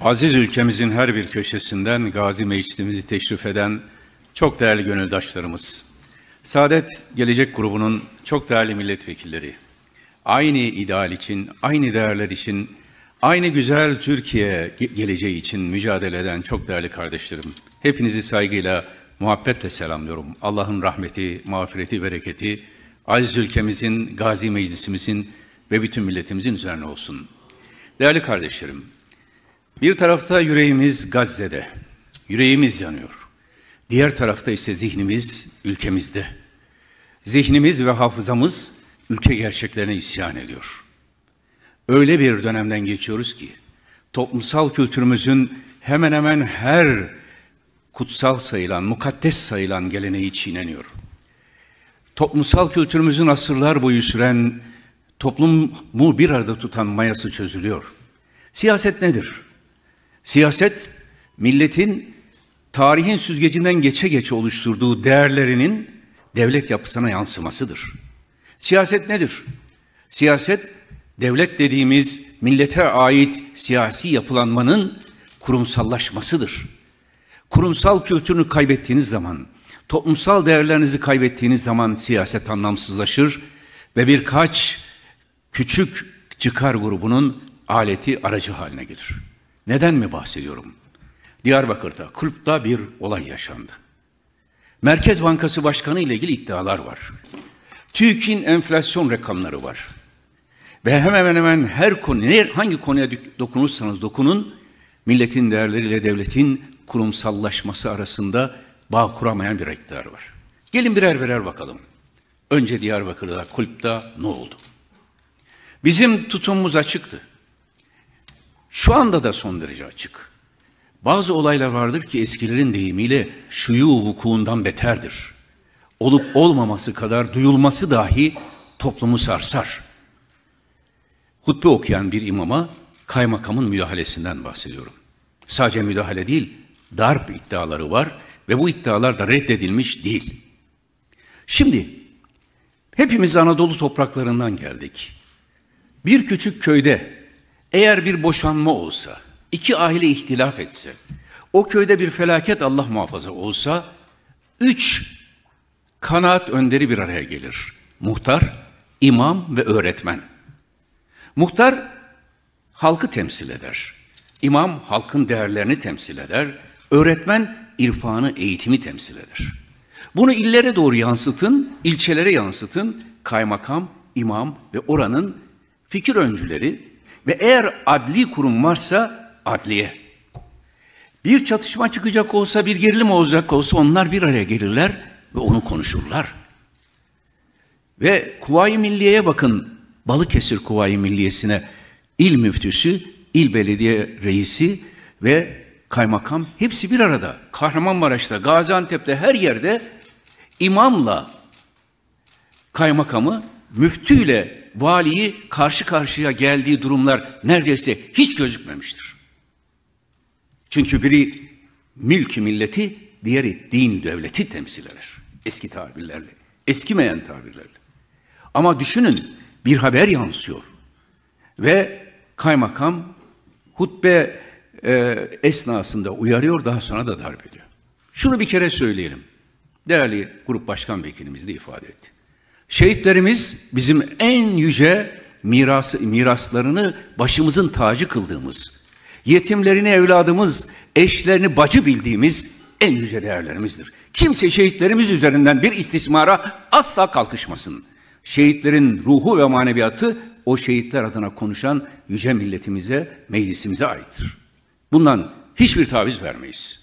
Aziz ülkemizin her bir köşesinden Gazi Meclisimizi teşrif eden çok değerli gönüldaşlarımız, Saadet Gelecek Grubu'nun çok değerli milletvekilleri, aynı ideal için, aynı değerler için, aynı güzel Türkiye geleceği için mücadele eden çok değerli kardeşlerim, hepinizi saygıyla, muhabbetle selamlıyorum. Allah'ın rahmeti, mağfireti, bereketi, aziz ülkemizin, Gazi Meclisimizin ve bütün milletimizin üzerine olsun. Değerli kardeşlerim, bir tarafta yüreğimiz Gazze'de, yüreğimiz yanıyor. Diğer tarafta ise zihnimiz ülkemizde. Zihnimiz ve hafızamız ülke gerçeklerine isyan ediyor. Öyle bir dönemden geçiyoruz ki toplumsal kültürümüzün hemen hemen her kutsal sayılan, mukaddes sayılan geleneği çiğneniyor. Toplumsal kültürümüzün asırlar boyu süren, toplumu bir arada tutan mayası çözülüyor. Siyaset nedir? Siyaset milletin tarihin süzgecinden geçe geçe oluşturduğu değerlerinin devlet yapısına yansımasıdır. Siyaset nedir? Siyaset devlet dediğimiz millete ait siyasi yapılanmanın kurumsallaşmasıdır. Kurumsal kültürünü kaybettiğiniz zaman, toplumsal değerlerinizi kaybettiğiniz zaman siyaset anlamsızlaşır ve birkaç küçük çıkar grubunun aleti aracı haline gelir. Neden mi bahsediyorum? Diyarbakır'da, kulüpte bir olay yaşandı. Merkez Bankası Başkanı ile ilgili iddialar var. TÜİK'in enflasyon rakamları var. Ve hemen hemen her konu, hangi konuya dokunursanız dokunun, milletin değerleriyle devletin kurumsallaşması arasında bağ kuramayan bir iktidar var. Gelin birer birer bakalım. Önce Diyarbakır'da, kulüpte ne oldu? Bizim tutumumuz açıktı. Şu anda da son derece açık. Bazı olaylar vardır ki eskilerin deyimiyle şuyu vukuundan beterdir. Olup olmaması kadar duyulması dahi toplumu sarsar. Hutbe okuyan bir imama kaymakamın müdahalesinden bahsediyorum. Sadece müdahale değil, darp iddiaları var ve bu iddialar da reddedilmiş değil. Şimdi hepimiz Anadolu topraklarından geldik. Bir küçük köyde eğer bir boşanma olsa, iki aile ihtilaf etse, o köyde bir felaket Allah muhafaza olsa, üç kanaat önderi bir araya gelir. Muhtar, imam ve öğretmen. Muhtar halkı temsil eder. İmam halkın değerlerini temsil eder. Öğretmen irfanı, eğitimi temsil eder. Bunu illere doğru yansıtın, ilçelere yansıtın. Kaymakam, imam ve oranın fikir öncüleri ve eğer adli kurum varsa adliye. Bir çatışma çıkacak olsa, bir gerilim olacak olsa onlar bir araya gelirler ve onu konuşurlar. Ve Kuvayi Milliye'ye bakın. Balıkesir Kuvayi Milliyesi'ne il müftüsü, il belediye reisi ve kaymakam hepsi bir arada. Kahramanmaraş'ta, Gaziantep'te her yerde imamla kaymakamı, müftüyle valiyi karşı karşıya geldiği durumlar neredeyse hiç gözükmemiştir. Çünkü biri mülki milleti, diğeri din devleti temsil eder. Eski tabirlerle, eskimeyen tabirlerle. Ama düşünün bir haber yansıyor. Ve kaymakam hutbe e, esnasında uyarıyor, daha sonra da darp ediyor. Şunu bir kere söyleyelim. Değerli grup başkan vekilimiz de ifade etti. Şehitlerimiz bizim en yüce miras, miraslarını başımızın tacı kıldığımız, yetimlerini evladımız, eşlerini bacı bildiğimiz en yüce değerlerimizdir. Kimse şehitlerimiz üzerinden bir istismara asla kalkışmasın. Şehitlerin ruhu ve maneviyatı o şehitler adına konuşan yüce milletimize, meclisimize aittir. Bundan hiçbir taviz vermeyiz.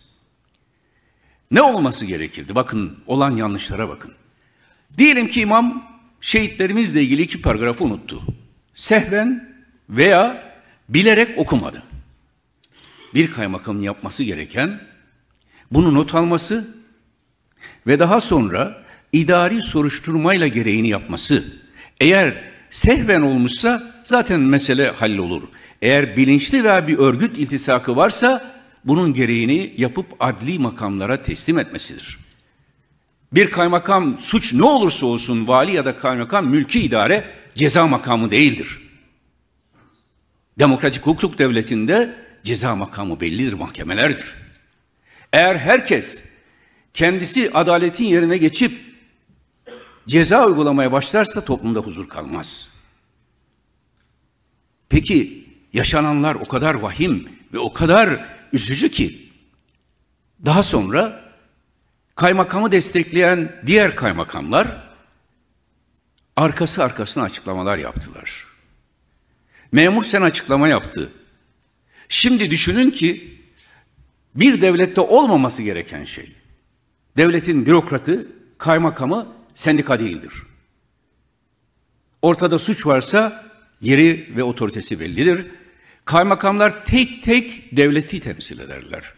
Ne olması gerekirdi? Bakın olan yanlışlara bakın. Diyelim ki imam şehitlerimizle ilgili iki paragrafı unuttu. Sehven veya bilerek okumadı. Bir kaymakamın yapması gereken bunu not alması ve daha sonra idari soruşturmayla gereğini yapması. Eğer sehven olmuşsa zaten mesele hallolur. Eğer bilinçli veya bir örgüt iltisakı varsa bunun gereğini yapıp adli makamlara teslim etmesidir. Bir kaymakam suç ne olursa olsun vali ya da kaymakam mülki idare ceza makamı değildir. Demokratik hukuk devletinde ceza makamı bellidir, mahkemelerdir. Eğer herkes kendisi adaletin yerine geçip ceza uygulamaya başlarsa toplumda huzur kalmaz. Peki yaşananlar o kadar vahim ve o kadar üzücü ki daha sonra Kaymakamı destekleyen diğer kaymakamlar arkası arkasına açıklamalar yaptılar. Memur sen açıklama yaptı. Şimdi düşünün ki bir devlette olmaması gereken şey. Devletin bürokratı, kaymakamı sendika değildir. Ortada suç varsa yeri ve otoritesi bellidir. Kaymakamlar tek tek devleti temsil ederler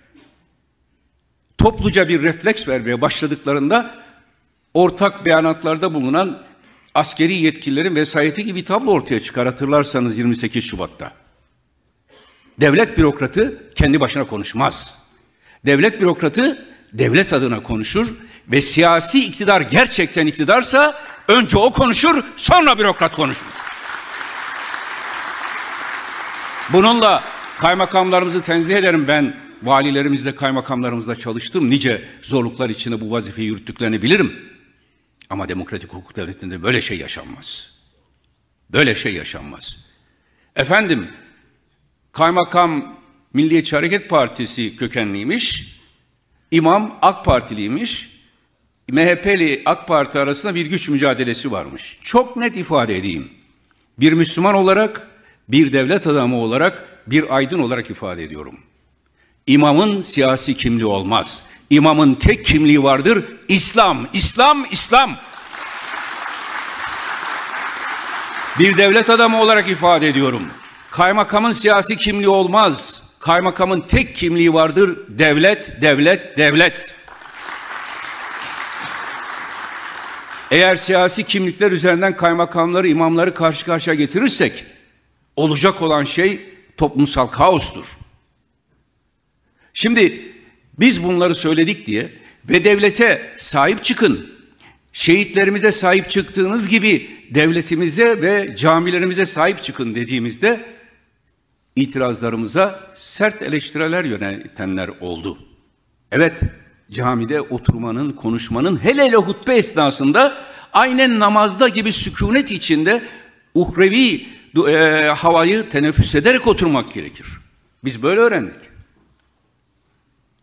topluca bir refleks vermeye başladıklarında ortak beyanatlarda bulunan askeri yetkililerin vesayeti gibi tablo ortaya çıkar hatırlarsanız 28 Şubat'ta. Devlet bürokratı kendi başına konuşmaz. Devlet bürokratı devlet adına konuşur ve siyasi iktidar gerçekten iktidarsa önce o konuşur sonra bürokrat konuşur. Bununla kaymakamlarımızı tenzih ederim ben valilerimizle, kaymakamlarımızla çalıştım. Nice zorluklar içinde bu vazifeyi yürüttüklerini bilirim. Ama demokratik hukuk devletinde böyle şey yaşanmaz. Böyle şey yaşanmaz. Efendim, kaymakam Milliyetçi Hareket Partisi kökenliymiş, imam AK Partiliymiş, MHP'li AK Parti arasında bir güç mücadelesi varmış. Çok net ifade edeyim. Bir Müslüman olarak, bir devlet adamı olarak, bir aydın olarak ifade ediyorum. İmamın siyasi kimliği olmaz. İmamın tek kimliği vardır. İslam, İslam, İslam. Bir devlet adamı olarak ifade ediyorum. Kaymakamın siyasi kimliği olmaz. Kaymakamın tek kimliği vardır. Devlet, devlet, devlet. Eğer siyasi kimlikler üzerinden kaymakamları, imamları karşı karşıya getirirsek olacak olan şey toplumsal kaostur. Şimdi biz bunları söyledik diye ve devlete sahip çıkın. Şehitlerimize sahip çıktığınız gibi devletimize ve camilerimize sahip çıkın dediğimizde itirazlarımıza sert eleştiriler yöneltenler oldu. Evet, camide oturmanın, konuşmanın hele hele hutbe esnasında aynen namazda gibi sükunet içinde uhrevi e, havayı teneffüs ederek oturmak gerekir. Biz böyle öğrendik.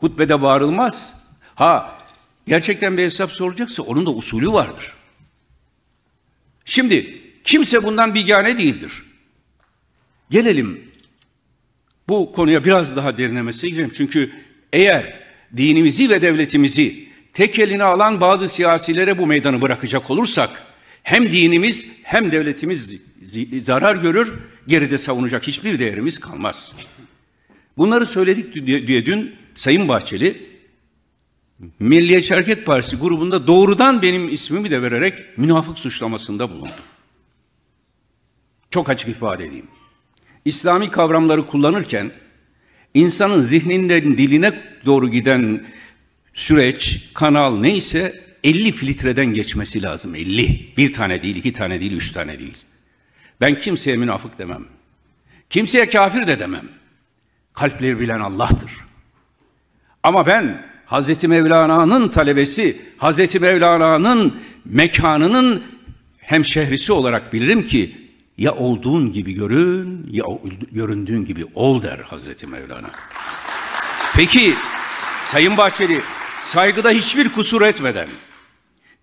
Hutbede bağırılmaz. Ha gerçekten bir hesap soracaksa onun da usulü vardır. Şimdi kimse bundan bigane değildir. Gelelim bu konuya biraz daha derinlemesine gireceğim. Çünkü eğer dinimizi ve devletimizi tek eline alan bazı siyasilere bu meydanı bırakacak olursak hem dinimiz hem devletimiz zarar görür, geride savunacak hiçbir değerimiz kalmaz. Bunları söyledik diye dün Sayın Bahçeli Milliyetçi Hareket Partisi grubunda doğrudan benim ismimi de vererek münafık suçlamasında bulundu. Çok açık ifade edeyim. İslami kavramları kullanırken insanın zihninden diline doğru giden süreç, kanal neyse 50 filtreden geçmesi lazım. 50. Bir tane değil, iki tane değil, üç tane değil. Ben kimseye münafık demem. Kimseye kafir de demem. Kalpleri bilen Allah'tır. Ama ben Hazreti Mevlana'nın talebesi, Hazreti Mevlana'nın mekanının hem şehrisi olarak bilirim ki ya olduğun gibi görün ya göründüğün gibi ol der Hazreti Mevlana. Peki Sayın Bahçeli saygıda hiçbir kusur etmeden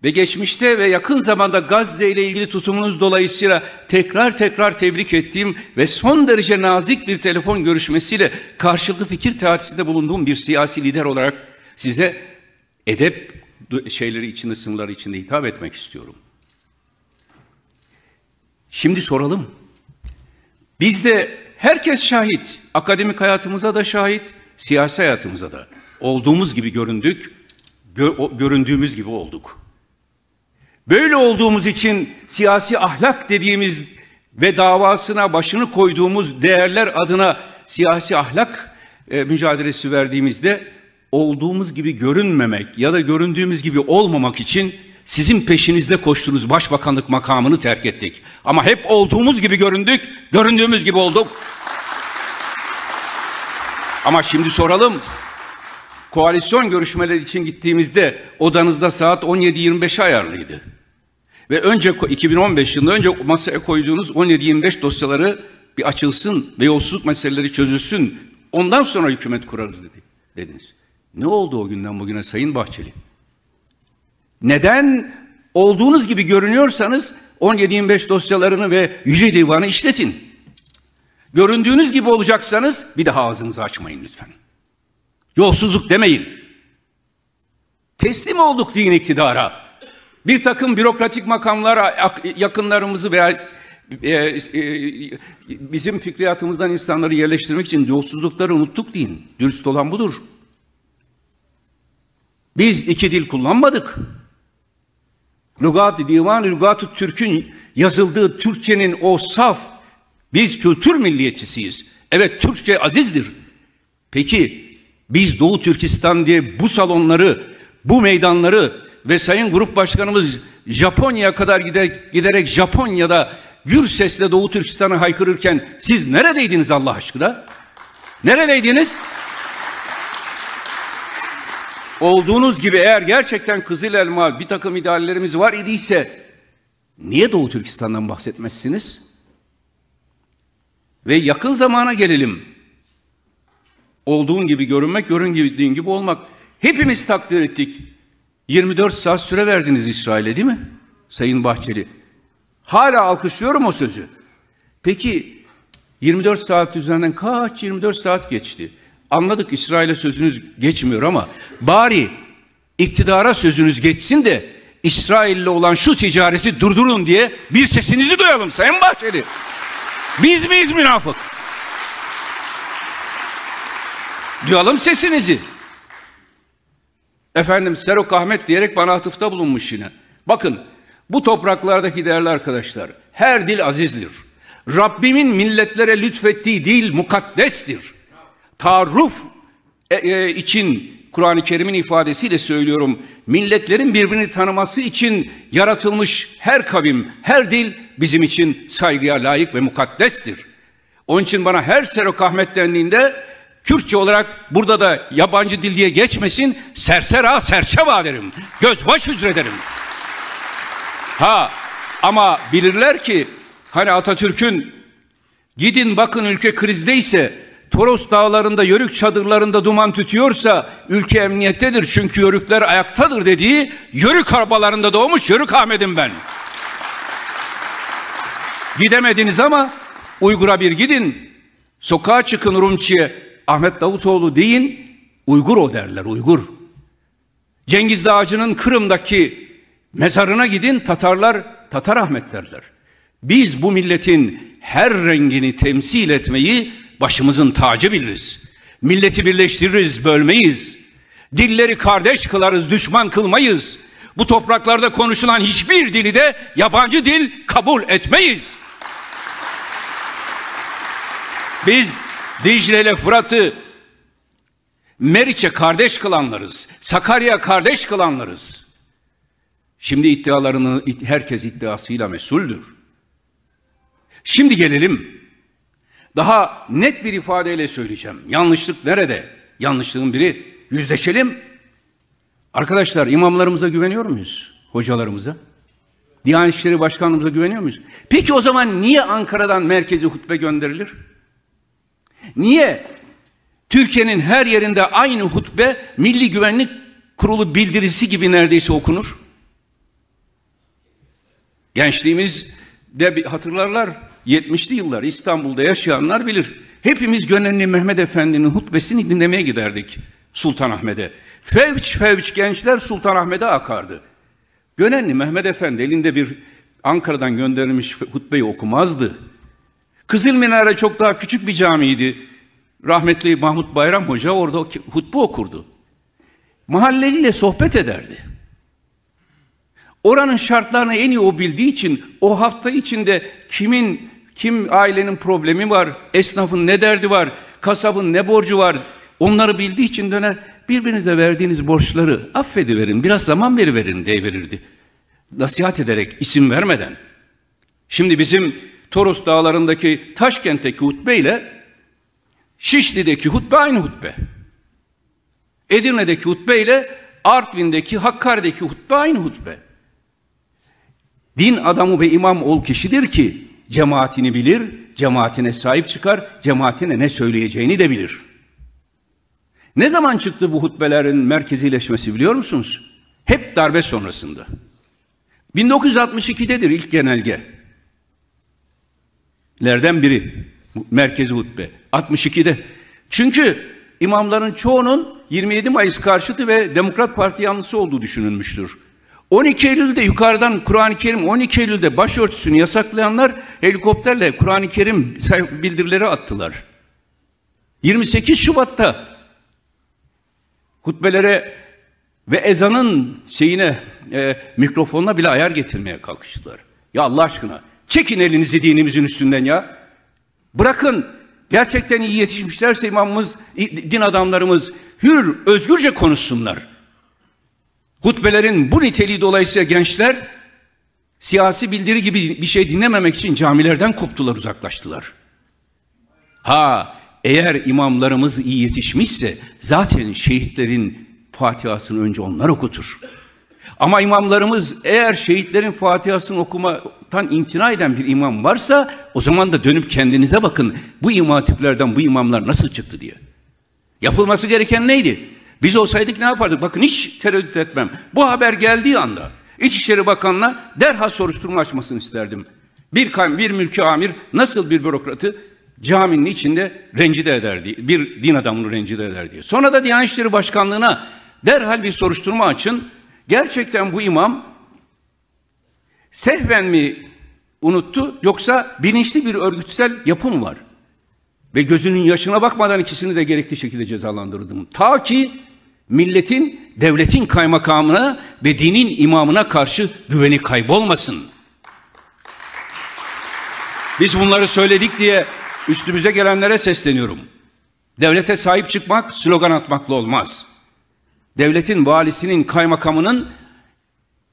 ve geçmişte ve yakın zamanda Gazze ile ilgili tutumunuz dolayısıyla tekrar tekrar tebrik ettiğim ve son derece nazik bir telefon görüşmesiyle karşılıklı fikir teatisinde bulunduğum bir siyasi lider olarak size edep şeyleri içinde, sınırları içinde hitap etmek istiyorum. Şimdi soralım. Biz de herkes şahit, akademik hayatımıza da şahit, siyasi hayatımıza da olduğumuz gibi göründük, gö göründüğümüz gibi olduk. Böyle olduğumuz için siyasi ahlak dediğimiz ve davasına başını koyduğumuz değerler adına siyasi ahlak e, mücadelesi verdiğimizde olduğumuz gibi görünmemek ya da göründüğümüz gibi olmamak için sizin peşinizde koştunuz başbakanlık makamını terk ettik. Ama hep olduğumuz gibi göründük, göründüğümüz gibi olduk. Ama şimdi soralım. Koalisyon görüşmeleri için gittiğimizde odanızda saat 17 ayarlıydı ve önce 2015 yılında önce masaya koyduğunuz 17-25 dosyaları bir açılsın ve yolsuzluk meseleleri çözülsün. Ondan sonra hükümet kurarız dedi, dediniz. Ne oldu o günden bugüne Sayın Bahçeli? Neden olduğunuz gibi görünüyorsanız 17-25 dosyalarını ve Yüce Divan'ı işletin. Göründüğünüz gibi olacaksanız bir daha ağzınızı açmayın lütfen. Yolsuzluk demeyin. Teslim olduk din iktidara. Bir takım bürokratik makamlara yakınlarımızı veya e, e, bizim fikriyatımızdan insanları yerleştirmek için yolsuzlukları unuttuk deyin. Dürüst olan budur. Biz iki dil kullanmadık. Lugat-ı Divan, Lugat-ı Türk'ün yazıldığı Türkçenin o saf, biz kültür milliyetçisiyiz. Evet Türkçe azizdir. Peki biz Doğu Türkistan diye bu salonları, bu meydanları ve Sayın Grup Başkanımız Japonya'ya kadar giderek, giderek Japonya'da gür sesle Doğu Türkistan'a haykırırken siz neredeydiniz Allah aşkına? Neredeydiniz? Olduğunuz gibi eğer gerçekten Kızıl Elma bir takım ideallerimiz var idiyse niye Doğu Türkistan'dan bahsetmezsiniz? Ve yakın zamana gelelim. Olduğun gibi görünmek, görün gibi, gibi olmak. Hepimiz takdir ettik. 24 saat süre verdiniz İsrail'e değil mi? Sayın Bahçeli. Hala alkışlıyorum o sözü. Peki 24 saat üzerinden kaç 24 saat geçti? Anladık İsrail'e sözünüz geçmiyor ama bari iktidara sözünüz geçsin de İsrail'le olan şu ticareti durdurun diye bir sesinizi duyalım Sayın Bahçeli. Biz miyiz münafık? Duyalım sesinizi. Efendim Serok Ahmet diyerek bana atıfta bulunmuş yine. Bakın bu topraklardaki değerli arkadaşlar her dil azizdir. Rabbimin milletlere lütfettiği dil mukaddestir. Taarruf e, e, için Kur'an-ı Kerim'in ifadesiyle söylüyorum. Milletlerin birbirini tanıması için yaratılmış her kavim, her dil bizim için saygıya layık ve mukaddestir. Onun için bana her Serok Ahmet dendiğinde Kürtçe olarak burada da yabancı dil diye geçmesin. Sersera serçeva derim. Gözbaş hücre derim. Ha ama bilirler ki hani Atatürk'ün gidin bakın ülke krizdeyse Toros dağlarında yörük çadırlarında duman tütüyorsa ülke emniyettedir çünkü yörükler ayaktadır dediği yörük arabalarında doğmuş yörük Ahmet'im ben. Gidemediniz ama Uygur'a bir gidin. Sokağa çıkın Rumçiye. Ahmet Davutoğlu deyin, Uygur o derler, Uygur. Cengiz Dağcı'nın Kırım'daki mezarına gidin, Tatarlar Tatar Ahmet derler. Biz bu milletin her rengini temsil etmeyi başımızın tacı biliriz. Milleti birleştiririz, bölmeyiz. Dilleri kardeş kılarız, düşman kılmayız. Bu topraklarda konuşulan hiçbir dili de yabancı dil kabul etmeyiz. Biz Dicle ile Fırat'ı Meriç'e kardeş kılanlarız. Sakarya kardeş kılanlarız. Şimdi iddialarını herkes iddiasıyla mesuldür. Şimdi gelelim. Daha net bir ifadeyle söyleyeceğim. Yanlışlık nerede? Yanlışlığın biri. Yüzleşelim. Arkadaşlar imamlarımıza güveniyor muyuz? Hocalarımıza? Diyanet İşleri Başkanlığımıza güveniyor muyuz? Peki o zaman niye Ankara'dan merkezi hutbe gönderilir? Niye? Türkiye'nin her yerinde aynı hutbe Milli Güvenlik Kurulu bildirisi gibi neredeyse okunur. Gençliğimiz de hatırlarlar 70'li yıllar İstanbul'da yaşayanlar bilir. Hepimiz Gönenli Mehmet Efendi'nin hutbesini dinlemeye giderdik Sultanahmet'e. Fevç fevç gençler Sultanahmet'e akardı. Gönenli Mehmet Efendi elinde bir Ankara'dan gönderilmiş hutbeyi okumazdı. Kızıl Minare çok daha küçük bir camiydi. Rahmetli Mahmut Bayram Hoca orada hutbe okurdu. Mahalleliyle sohbet ederdi. Oranın şartlarını en iyi o bildiği için o hafta içinde kimin, kim ailenin problemi var, esnafın ne derdi var, kasabın ne borcu var onları bildiği için döner birbirinize verdiğiniz borçları affediverin, biraz zaman veriverin diye verirdi. Nasihat ederek, isim vermeden. Şimdi bizim Toros dağlarındaki Taşkent'teki hutbe ile Şişli'deki hutbe aynı hutbe. Edirne'deki hutbe ile Artvin'deki, Hakkari'deki hutbe aynı hutbe. Din adamı ve imam ol kişidir ki cemaatini bilir, cemaatine sahip çıkar, cemaatine ne söyleyeceğini de bilir. Ne zaman çıktı bu hutbelerin merkezileşmesi biliyor musunuz? Hep darbe sonrasında. 1962'dedir ilk genelge lerden biri. Merkezi hutbe. 62'de. Çünkü imamların çoğunun 27 Mayıs karşıtı ve Demokrat Parti yanlısı olduğu düşünülmüştür. 12 Eylül'de yukarıdan Kur'an-ı Kerim 12 Eylül'de başörtüsünü yasaklayanlar helikopterle Kur'an-ı Kerim bildirileri attılar. 28 Şubat'ta hutbelere ve ezanın şeyine e, mikrofonuna bile ayar getirmeye kalkıştılar. Ya Allah aşkına Çekin elinizi dinimizin üstünden ya. Bırakın gerçekten iyi yetişmişlerse imamımız, din adamlarımız hür, özgürce konuşsunlar. Hutbelerin bu niteliği dolayısıyla gençler siyasi bildiri gibi bir şey dinlememek için camilerden koptular, uzaklaştılar. Ha eğer imamlarımız iyi yetişmişse zaten şehitlerin Fatiha'sını önce onlar okutur. Ama imamlarımız eğer şehitlerin Fatiha'sını okumadan imtina eden bir imam varsa o zaman da dönüp kendinize bakın. Bu imam tiplerden bu imamlar nasıl çıktı diye. Yapılması gereken neydi? Biz olsaydık ne yapardık? Bakın hiç tereddüt etmem. Bu haber geldiği anda İçişleri Bakanı'na derhal soruşturma açmasını isterdim. Bir, bir mülki amir nasıl bir bürokratı caminin içinde rencide eder diye, bir din adamını rencide eder diye. Sonra da Diyanet İşleri Başkanlığı'na derhal bir soruşturma açın Gerçekten bu imam sehven mi unuttu yoksa bilinçli bir örgütsel yapım var? Ve gözünün yaşına bakmadan ikisini de gerekli şekilde cezalandırdım. Ta ki milletin, devletin kaymakamına ve dinin imamına karşı güveni kaybolmasın. Biz bunları söyledik diye üstümüze gelenlere sesleniyorum. Devlete sahip çıkmak slogan atmakla olmaz devletin valisinin kaymakamının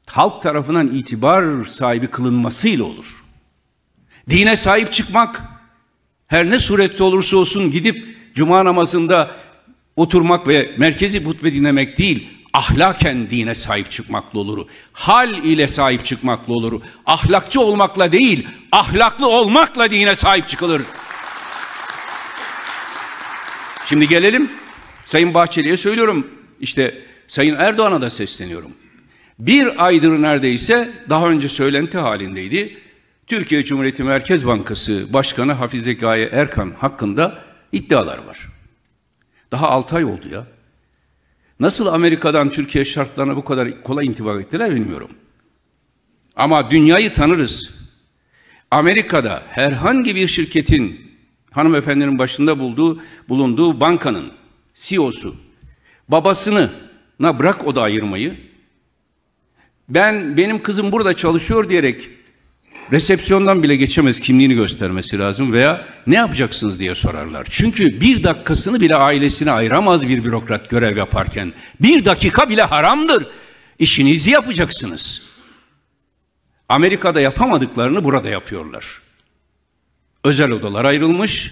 halk tarafından itibar sahibi kılınmasıyla olur. Dine sahip çıkmak her ne surette olursa olsun gidip cuma namazında oturmak ve merkezi hutbe dinlemek değil, ahlaken dine sahip çıkmakla olur. Hal ile sahip çıkmakla olur. Ahlakçı olmakla değil, ahlaklı olmakla dine sahip çıkılır. Şimdi gelelim Sayın Bahçeli'ye söylüyorum. İşte Sayın Erdoğan'a da sesleniyorum. Bir aydır neredeyse daha önce söylenti halindeydi. Türkiye Cumhuriyeti Merkez Bankası Başkanı Hafize Gaye Erkan hakkında iddialar var. Daha 6 ay oldu ya. Nasıl Amerika'dan Türkiye şartlarına bu kadar kolay intibak ettiler bilmiyorum. Ama dünyayı tanırız. Amerika'da herhangi bir şirketin hanımefendinin başında bulduğu, bulunduğu bankanın CEO'su Babasını na bırak o da ayırmayı. Ben benim kızım burada çalışıyor diyerek resepsiyondan bile geçemez kimliğini göstermesi lazım veya ne yapacaksınız diye sorarlar. Çünkü bir dakikasını bile ailesine ayıramaz bir bürokrat görev yaparken. Bir dakika bile haramdır. İşinizi yapacaksınız. Amerika'da yapamadıklarını burada yapıyorlar. Özel odalar ayrılmış,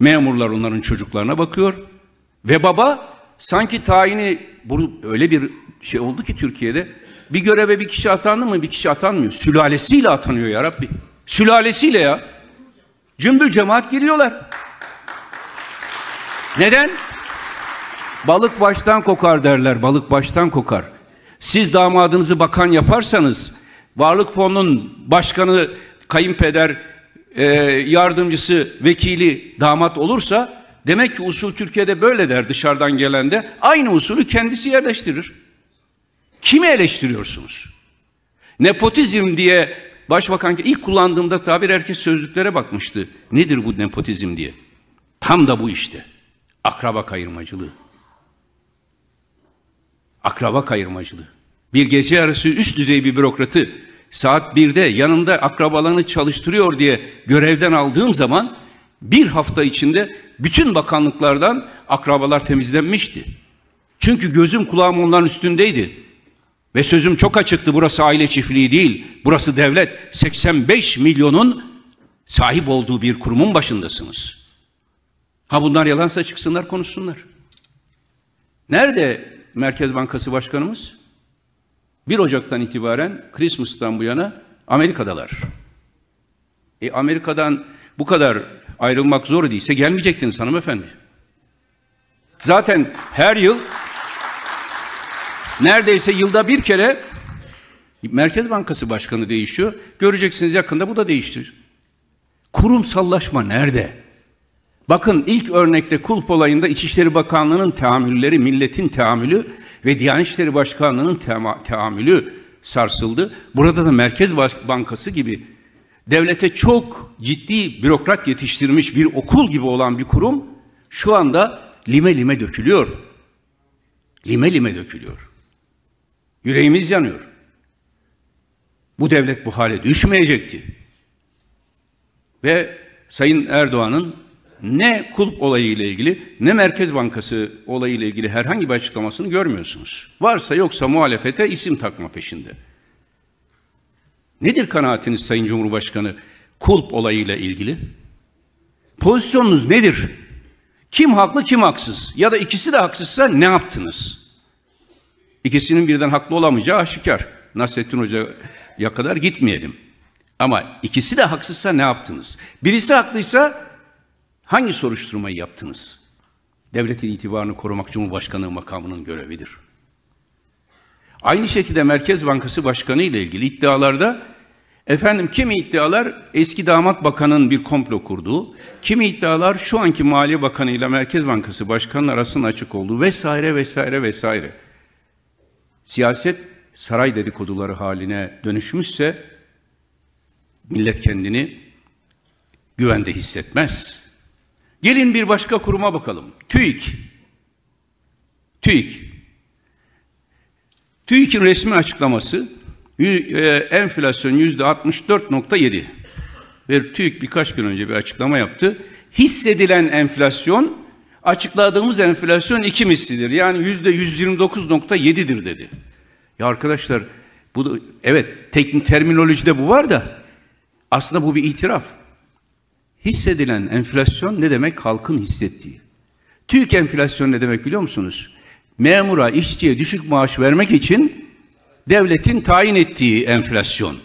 memurlar onların çocuklarına bakıyor ve baba sanki tayini bu öyle bir şey oldu ki Türkiye'de bir göreve bir kişi atandı mı bir kişi atanmıyor. Sülalesiyle atanıyor ya Rabbi. Sülalesiyle ya. Cümbül cemaat giriyorlar. Neden? Balık baştan kokar derler. Balık baştan kokar. Siz damadınızı bakan yaparsanız Varlık Fonu'nun başkanı, kayınpeder, e, yardımcısı, vekili, damat olursa Demek ki usul Türkiye'de böyle der dışarıdan gelen de aynı usulü kendisi yerleştirir. Kimi eleştiriyorsunuz? Nepotizm diye başbakan ilk kullandığımda tabir herkes sözlüklere bakmıştı. Nedir bu nepotizm diye? Tam da bu işte. Akraba kayırmacılığı. Akraba kayırmacılığı. Bir gece yarısı üst düzey bir bürokratı saat birde yanında akrabalarını çalıştırıyor diye görevden aldığım zaman bir hafta içinde bütün bakanlıklardan akrabalar temizlenmişti. Çünkü gözüm kulağım onların üstündeydi. Ve sözüm çok açıktı burası aile çiftliği değil, burası devlet. 85 milyonun sahip olduğu bir kurumun başındasınız. Ha bunlar yalansa çıksınlar konuşsunlar. Nerede Merkez Bankası Başkanımız? 1 Ocak'tan itibaren Christmas'tan bu yana Amerika'dalar. E Amerika'dan bu kadar ayrılmak zor idiyse gelmeyecektiniz hanımefendi. Zaten her yıl neredeyse yılda bir kere Merkez Bankası Başkanı değişiyor. Göreceksiniz yakında bu da değiştir. Kurumsallaşma nerede? Bakın ilk örnekte kulp olayında İçişleri Bakanlığı'nın teamülleri, milletin teamülü ve Diyanet İşleri Başkanlığı'nın teamülü sarsıldı. Burada da Merkez Bankası gibi devlete çok ciddi bürokrat yetiştirmiş bir okul gibi olan bir kurum şu anda lime lime dökülüyor. Lime lime dökülüyor. Yüreğimiz yanıyor. Bu devlet bu hale düşmeyecekti. Ve Sayın Erdoğan'ın ne kulp olayı ile ilgili ne Merkez Bankası olayı ile ilgili herhangi bir açıklamasını görmüyorsunuz. Varsa yoksa muhalefete isim takma peşinde. Nedir kanaatiniz Sayın Cumhurbaşkanı kulp olayıyla ilgili? Pozisyonunuz nedir? Kim haklı kim haksız? Ya da ikisi de haksızsa ne yaptınız? İkisinin birden haklı olamayacağı aşikar. Nasrettin Hoca'ya kadar gitmeyelim. Ama ikisi de haksızsa ne yaptınız? Birisi haklıysa hangi soruşturmayı yaptınız? Devletin itibarını korumak Cumhurbaşkanlığı makamının görevidir. Aynı şekilde Merkez Bankası Başkanı ile ilgili iddialarda efendim kimi iddialar eski damat bakanın bir komplo kurduğu, kimi iddialar şu anki Maliye Bakanı ile Merkez Bankası Başkanı arasının açık olduğu vesaire vesaire vesaire. Siyaset saray dedikoduları haline dönüşmüşse millet kendini güvende hissetmez. Gelin bir başka kuruma bakalım. TÜİK. TÜİK TÜİK'in resmi açıklaması e, enflasyon yüzde 64.7 ve TÜİK birkaç gün önce bir açıklama yaptı. Hissedilen enflasyon açıkladığımız enflasyon iki mislidir. Yani yüzde 129.7'dir dedi. Ya arkadaşlar bu da, evet teknik terminolojide bu var da aslında bu bir itiraf. Hissedilen enflasyon ne demek? Halkın hissettiği. TÜİK enflasyon ne demek biliyor musunuz? memura, işçiye düşük maaş vermek için devletin tayin ettiği enflasyon.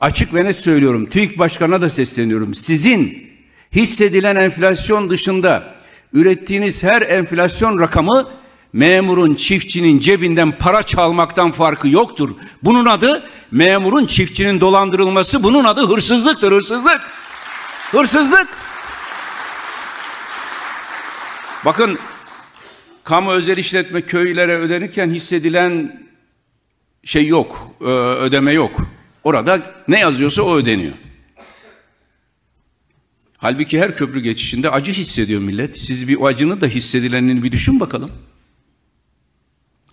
Açık ve net söylüyorum, TÜİK Başkanı'na da sesleniyorum. Sizin hissedilen enflasyon dışında ürettiğiniz her enflasyon rakamı memurun, çiftçinin cebinden para çalmaktan farkı yoktur. Bunun adı memurun, çiftçinin dolandırılması, bunun adı hırsızlıktır, hırsızlık. Hırsızlık. Bakın kamu özel işletme köylere ödenirken hissedilen şey yok, e, ödeme yok. Orada ne yazıyorsa o ödeniyor. Halbuki her köprü geçişinde acı hissediyor millet. Siz bir acını da hissedilenini bir düşün bakalım.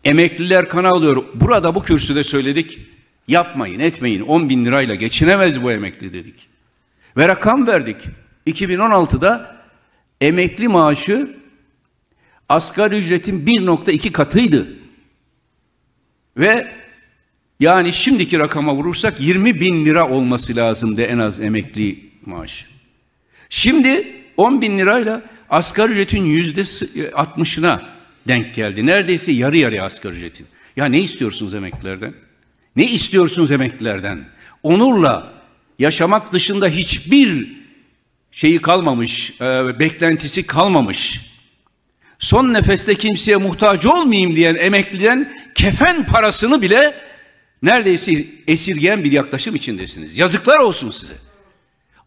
Emekliler kan alıyor. Burada bu kürsüde söyledik. Yapmayın, etmeyin. 10 bin lirayla geçinemez bu emekli dedik. Ve rakam verdik. 2016'da emekli maaşı asgari ücretin 1.2 katıydı. Ve yani şimdiki rakama vurursak 20 bin lira olması lazımdı en az emekli maaşı. Şimdi 10 bin lirayla asgari ücretin yüzde 60'ına denk geldi. Neredeyse yarı yarıya asgari ücretin. Ya ne istiyorsunuz emeklilerden? Ne istiyorsunuz emeklilerden? Onurla yaşamak dışında hiçbir şeyi kalmamış, e, beklentisi kalmamış son nefeste kimseye muhtaç olmayayım diyen emekliden kefen parasını bile neredeyse esirgeyen bir yaklaşım içindesiniz. Yazıklar olsun size.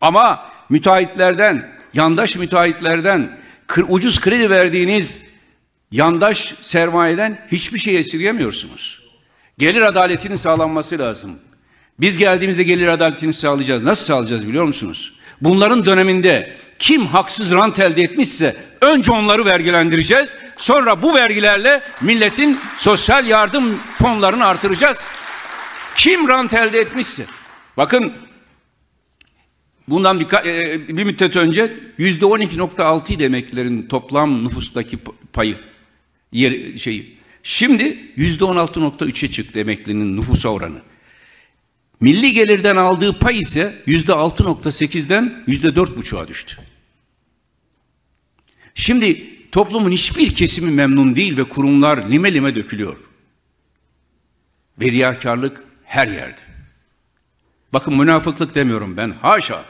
Ama müteahhitlerden, yandaş müteahhitlerden, ucuz kredi verdiğiniz yandaş sermayeden hiçbir şey esirgemiyorsunuz. Gelir adaletinin sağlanması lazım. Biz geldiğimizde gelir adaletini sağlayacağız. Nasıl sağlayacağız biliyor musunuz? Bunların döneminde kim haksız rant elde etmişse önce onları vergilendireceğiz. Sonra bu vergilerle milletin sosyal yardım fonlarını artıracağız. Kim rant elde etmişse. Bakın bundan bir, e, e, bir müddet önce yüzde on iki nokta 12.6 demeklerin toplam nüfustaki payı yer, şeyi. Şimdi yüzde on altı nokta 16.3'e çıktı emeklinin nüfusa oranı. Milli gelirden aldığı pay ise yüzde 6.8'den yüzde 4.5'a düştü. Şimdi toplumun hiçbir kesimi memnun değil ve kurumlar lime lime dökülüyor. Ve riyakarlık her yerde. Bakın münafıklık demiyorum ben. Haşa.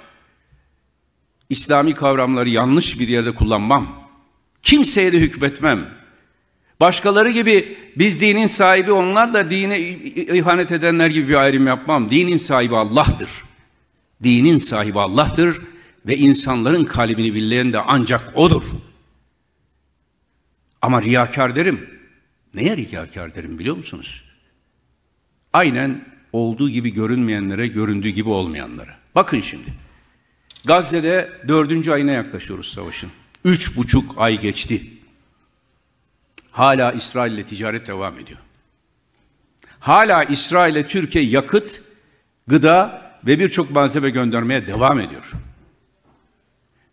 İslami kavramları yanlış bir yerde kullanmam. Kimseye de hükmetmem. Başkaları gibi biz dinin sahibi onlar da dine ihanet edenler gibi bir ayrım yapmam. Dinin sahibi Allah'tır. Dinin sahibi Allah'tır ve insanların kalbini bilen de ancak O'dur. Ama riyakar derim. Neye riyakar derim biliyor musunuz? Aynen olduğu gibi görünmeyenlere, göründüğü gibi olmayanlara. Bakın şimdi. Gazze'de dördüncü ayına yaklaşıyoruz savaşın. Üç buçuk ay geçti. Hala İsrail ile ticaret devam ediyor. Hala İsrail ile Türkiye yakıt, gıda ve birçok malzeme göndermeye devam ediyor.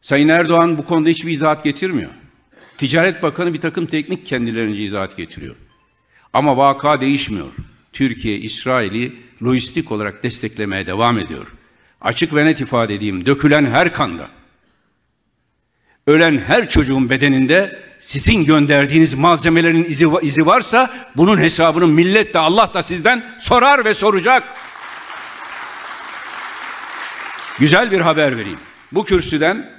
Sayın Erdoğan bu konuda hiçbir izahat getirmiyor. Ticaret Bakanı bir takım teknik kendilerince izahat getiriyor. Ama vaka değişmiyor. Türkiye, İsrail'i lojistik olarak desteklemeye devam ediyor. Açık ve net ifade edeyim, dökülen her kanda, ölen her çocuğun bedeninde sizin gönderdiğiniz malzemelerin izi, izi varsa bunun hesabını millet de Allah da sizden sorar ve soracak. Güzel bir haber vereyim. Bu kürsüden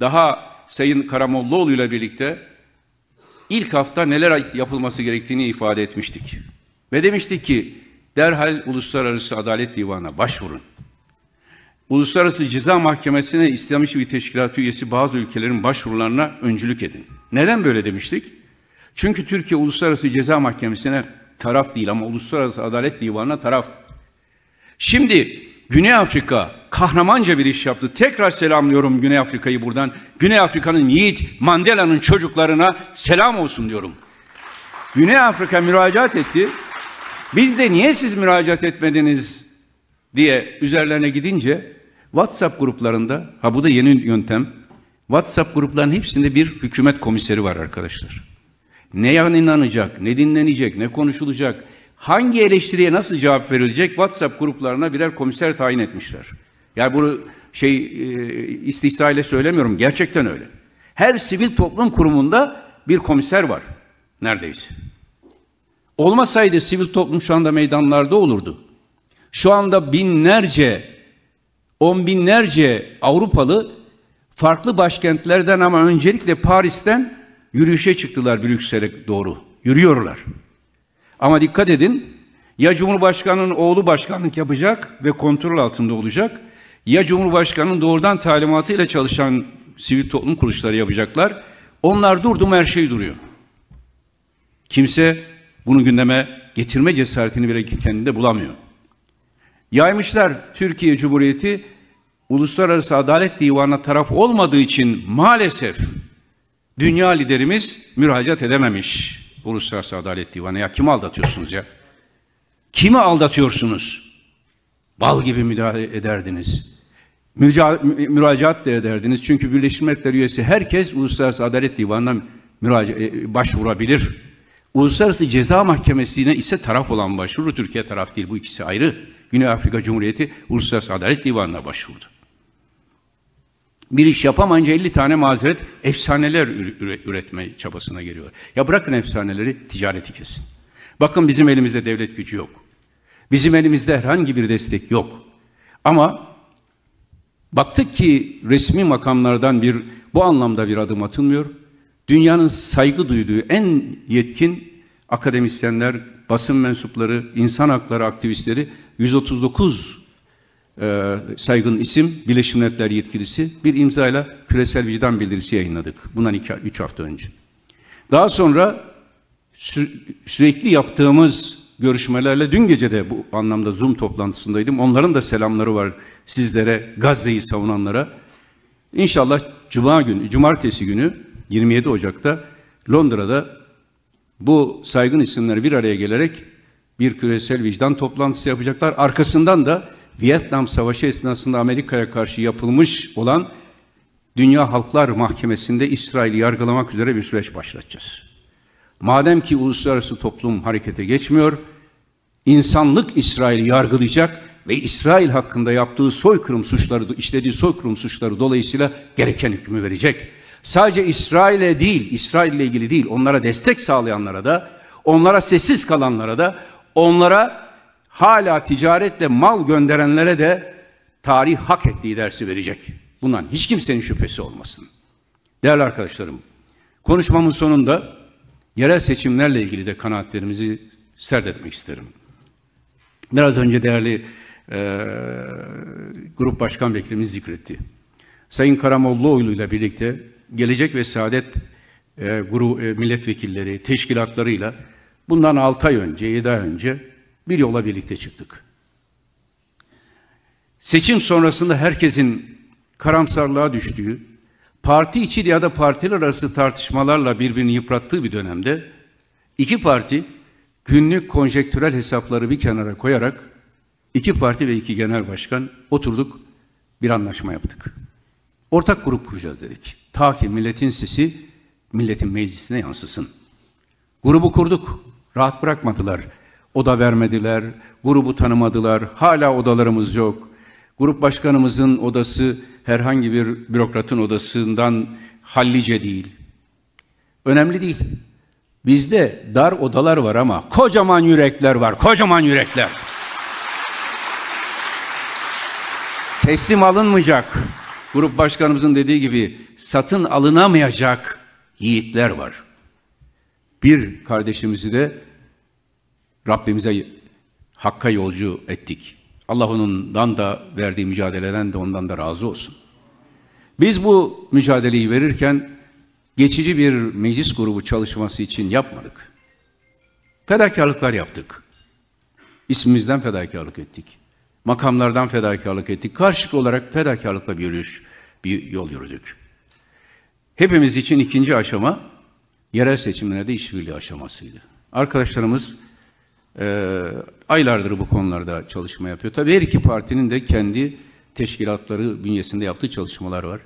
daha Sayın Karamollaoğlu ile birlikte ilk hafta neler yapılması gerektiğini ifade etmiştik. Ve demiştik ki derhal Uluslararası Adalet Divanı'na başvurun. Uluslararası Ceza Mahkemesi'ne İslam bir teşkilat üyesi bazı ülkelerin başvurularına öncülük edin. Neden böyle demiştik? Çünkü Türkiye Uluslararası Ceza Mahkemesi'ne taraf değil ama Uluslararası Adalet Divanı'na taraf. Şimdi Güney Afrika kahramanca bir iş yaptı. Tekrar selamlıyorum Güney Afrika'yı buradan. Güney Afrika'nın yiğit Mandela'nın çocuklarına selam olsun diyorum. Güney Afrika müracaat etti. Biz de niye siz müracaat etmediniz diye üzerlerine gidince WhatsApp gruplarında, ha bu da yeni yöntem, WhatsApp gruplarının hepsinde bir hükümet komiseri var arkadaşlar. Ne inanacak ne dinlenecek, ne konuşulacak, hangi eleştiriye nasıl cevap verilecek WhatsApp gruplarına birer komiser tayin etmişler. Yani bunu şey e, istihza ile söylemiyorum, gerçekten öyle. Her sivil toplum kurumunda bir komiser var neredeyse. Olmasaydı sivil toplum şu anda meydanlarda olurdu. Şu anda binlerce, on binlerce Avrupalı farklı başkentlerden ama öncelikle Paris'ten yürüyüşe çıktılar Brüksel'e doğru. Yürüyorlar. Ama dikkat edin ya Cumhurbaşkanı'nın oğlu başkanlık yapacak ve kontrol altında olacak ya Cumhurbaşkanı'nın doğrudan talimatıyla çalışan sivil toplum kuruluşları yapacaklar. Onlar durdu mu her şey duruyor. Kimse bunu gündeme getirme cesaretini bile kendinde bulamıyor. Yaymışlar Türkiye Cumhuriyeti Uluslararası Adalet Divanı'na taraf olmadığı için maalesef dünya liderimiz müracaat edememiş Uluslararası Adalet Divanı. Ya kimi aldatıyorsunuz ya? Kimi aldatıyorsunuz? Bal gibi müdahale ederdiniz. Müca müracaat da ederdiniz. Çünkü Birleşmiş Milletler üyesi herkes Uluslararası Adalet Divanı'na e, başvurabilir. Uluslararası Ceza Mahkemesi'ne ise taraf olan başvuru Türkiye taraf değil. Bu ikisi ayrı. Güney Afrika Cumhuriyeti Uluslararası Adalet Divanı'na başvurdu. Bir iş yapamayınca 50 tane mazeret efsaneler üretme çabasına giriyor. Ya bırakın efsaneleri ticareti kesin. Bakın bizim elimizde devlet gücü yok. Bizim elimizde herhangi bir destek yok. Ama baktık ki resmi makamlardan bir bu anlamda bir adım atılmıyor. Dünyanın saygı duyduğu en yetkin akademisyenler, basın mensupları, insan hakları aktivistleri 139 e, saygın isim, Birleşmiş Milletler yetkilisi bir imzayla küresel vicdan bildirisi yayınladık. Bundan 3 hafta önce. Daha sonra sü sürekli yaptığımız görüşmelerle dün gece de bu anlamda Zoom toplantısındaydım. Onların da selamları var sizlere, Gazze'yi savunanlara. İnşallah cuma günü, cumartesi günü 27 Ocak'ta Londra'da bu saygın isimler bir araya gelerek bir küresel vicdan toplantısı yapacaklar. Arkasından da Vietnam Savaşı esnasında Amerika'ya karşı yapılmış olan Dünya Halklar Mahkemesi'nde İsrail'i yargılamak üzere bir süreç başlatacağız. Madem ki uluslararası toplum harekete geçmiyor, insanlık İsrail'i yargılayacak ve İsrail hakkında yaptığı soykırım suçları, işlediği soykırım suçları dolayısıyla gereken hükmü verecek. Sadece İsrail'e değil, İsrail ile ilgili değil, onlara destek sağlayanlara da, onlara sessiz kalanlara da, onlara hala ticaretle mal gönderenlere de tarih hak ettiği dersi verecek. Bundan hiç kimsenin şüphesi olmasın. Değerli arkadaşlarım, konuşmamın sonunda yerel seçimlerle ilgili de kanaatlerimizi serdetmek isterim. Biraz önce değerli e, grup başkan vekilimiz zikretti. Sayın Karamollaoğlu ile birlikte Gelecek ve Saadet e, guru, e, milletvekilleri, teşkilatlarıyla Bundan altı ay önce, 7 ay önce bir yola birlikte çıktık. Seçim sonrasında herkesin karamsarlığa düştüğü, parti içi ya da partiler arası tartışmalarla birbirini yıprattığı bir dönemde iki parti günlük konjektürel hesapları bir kenara koyarak iki parti ve iki genel başkan oturduk bir anlaşma yaptık. Ortak grup kuracağız dedik. Ta ki milletin sesi milletin meclisine yansısın. Grubu kurduk. Rahat bırakmadılar. Oda vermediler, grubu tanımadılar, hala odalarımız yok. Grup başkanımızın odası herhangi bir bürokratın odasından hallice değil. Önemli değil. Bizde dar odalar var ama kocaman yürekler var, kocaman yürekler. Teslim alınmayacak. Grup başkanımızın dediği gibi satın alınamayacak yiğitler var bir kardeşimizi de Rabbimize Hakk'a yolcu ettik. Allah onundan da verdiği mücadeleden de ondan da razı olsun. Biz bu mücadeleyi verirken geçici bir meclis grubu çalışması için yapmadık. Fedakarlıklar yaptık. İsmimizden fedakarlık ettik. Makamlardan fedakarlık ettik. Karşılık olarak fedakarlıkla bir, yürüyüş, bir yol yürüdük. Hepimiz için ikinci aşama yerel seçimlerde işbirliği aşamasıydı. Arkadaşlarımız e, aylardır bu konularda çalışma yapıyor. Tabii her iki partinin de kendi teşkilatları bünyesinde yaptığı çalışmalar var.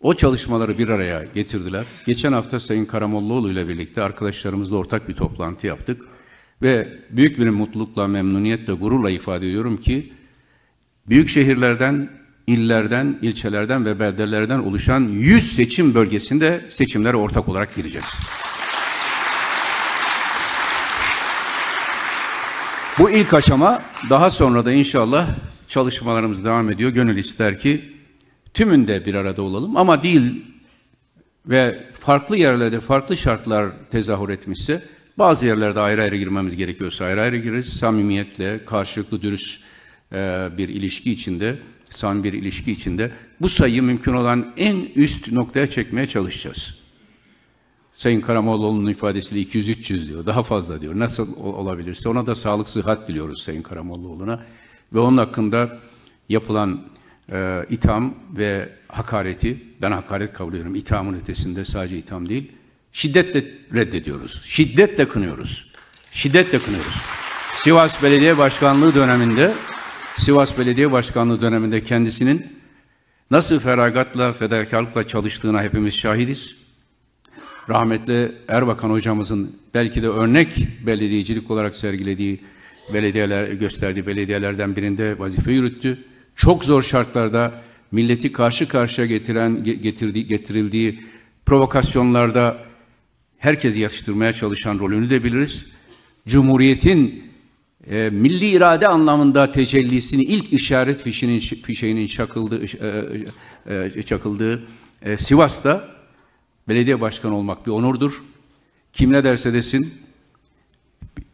O çalışmaları bir araya getirdiler. Geçen hafta Sayın Karamollaoğlu ile birlikte arkadaşlarımızla ortak bir toplantı yaptık. Ve büyük bir mutlulukla, memnuniyetle, gururla ifade ediyorum ki büyük şehirlerden illerden, ilçelerden ve beldelerden oluşan 100 seçim bölgesinde seçimlere ortak olarak gireceğiz. Bu ilk aşama daha sonra da inşallah çalışmalarımız devam ediyor. Gönül ister ki tümünde bir arada olalım ama değil ve farklı yerlerde farklı şartlar tezahür etmişse bazı yerlerde ayrı ayrı girmemiz gerekiyorsa ayrı ayrı gireriz. Samimiyetle, karşılıklı dürüst bir ilişki içinde san bir ilişki içinde bu sayıyı mümkün olan en üst noktaya çekmeye çalışacağız. Sayın Karamoğlu'nun ifadesiyle 200-300 diyor, daha fazla diyor. Nasıl olabilirse ona da sağlık sıhhat diliyoruz Sayın Karamoğlu'na. Ve onun hakkında yapılan e, itham ve hakareti, ben hakaret kabul ediyorum, ithamın ötesinde sadece itham değil, şiddetle reddediyoruz, şiddetle kınıyoruz, şiddetle kınıyoruz. Sivas Belediye Başkanlığı döneminde Sivas Belediye Başkanlığı döneminde kendisinin nasıl feragatla, fedakarlıkla çalıştığına hepimiz şahidiz. Rahmetli Erbakan hocamızın belki de örnek belediyecilik olarak sergilediği belediyeler gösterdiği belediyelerden birinde vazife yürüttü. Çok zor şartlarda milleti karşı karşıya getiren getirdiği getirildiği provokasyonlarda herkesi yatıştırmaya çalışan rolünü de biliriz. Cumhuriyetin e, milli irade anlamında tecellisini ilk işaret fişinin fişeğinin çakıldığı e, e, e, çakıldığı e, Sivas'ta belediye başkanı olmak bir onurdur. Kim ne derse desin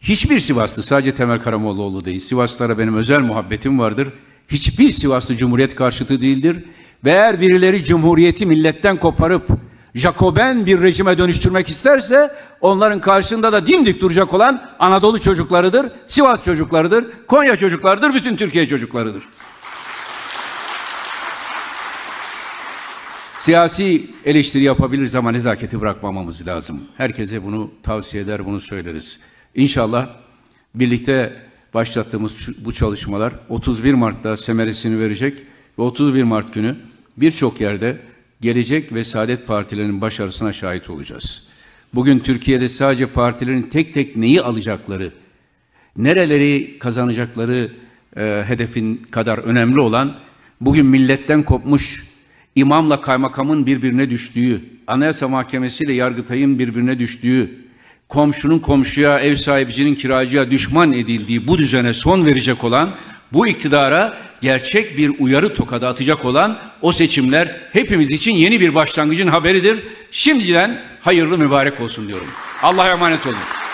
hiçbir Sivaslı sadece Temel Karamollaoğlu değil. Sivaslara benim özel muhabbetim vardır. Hiçbir Sivaslı Cumhuriyet karşıtı değildir. Ve eğer birileri Cumhuriyeti milletten koparıp Jacoben bir rejime dönüştürmek isterse onların karşısında da dimdik duracak olan Anadolu çocuklarıdır, Sivas çocuklarıdır, Konya çocuklarıdır, bütün Türkiye çocuklarıdır. Siyasi eleştiri yapabiliriz ama nezaketi bırakmamamız lazım. Herkese bunu tavsiye eder, bunu söyleriz. İnşallah birlikte başlattığımız bu çalışmalar 31 Mart'ta semeresini verecek ve 31 Mart günü birçok yerde gelecek ve Saadet Partilerinin başarısına şahit olacağız. Bugün Türkiye'de sadece partilerin tek tek neyi alacakları, nereleri kazanacakları e, hedefin kadar önemli olan bugün milletten kopmuş imamla kaymakamın birbirine düştüğü, anayasa mahkemesiyle yargıtayın birbirine düştüğü, komşunun komşuya, ev sahibicinin kiracıya düşman edildiği bu düzene son verecek olan bu iktidara gerçek bir uyarı tokadı atacak olan o seçimler hepimiz için yeni bir başlangıcın haberidir. Şimdiden hayırlı mübarek olsun diyorum. Allah'a emanet olun.